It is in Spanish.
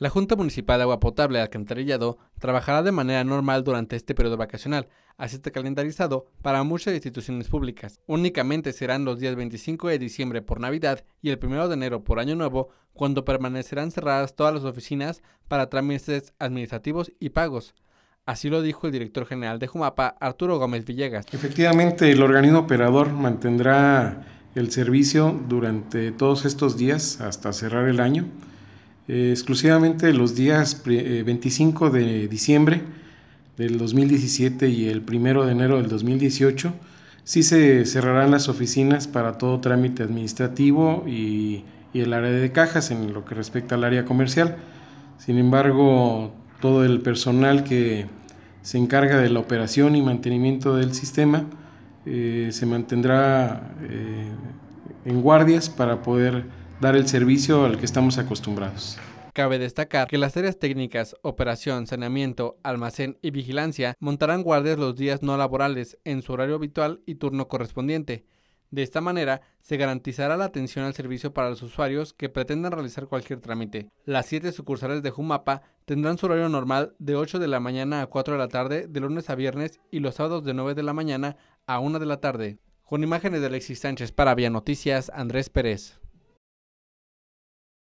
La Junta Municipal de Agua Potable y Alcantarillado trabajará de manera normal durante este periodo vacacional, así está calendarizado para muchas instituciones públicas. Únicamente serán los días 25 de diciembre por Navidad y el 1 de enero por Año Nuevo cuando permanecerán cerradas todas las oficinas para trámites administrativos y pagos. Así lo dijo el director general de Jumapa, Arturo Gómez Villegas. Efectivamente, el organismo operador mantendrá el servicio durante todos estos días hasta cerrar el año eh, exclusivamente los días 25 eh, de diciembre del 2017 y el 1 de enero del 2018, sí se cerrarán las oficinas para todo trámite administrativo y, el área de cajas en lo que respecta al área comercial. Sin embargo, todo el personal que se encarga de la operación y mantenimiento del sistema eh, se mantendrá en guardias para poder dar el servicio al que estamos acostumbrados. Cabe destacar que las áreas técnicas, operación, saneamiento, almacén y vigilancia montarán guardias los días no laborales en su horario habitual y turno correspondiente. De esta manera, se garantizará la atención al servicio para los usuarios que pretendan realizar cualquier trámite. Las siete sucursales de Jumapa tendrán su horario normal de 8 de la mañana a 4 de la tarde de lunes a viernes y los sábados de 9 de la mañana a 1 de la tarde. Con imágenes de Alexis Sánchez para Vía Noticias, Andrés Pérez.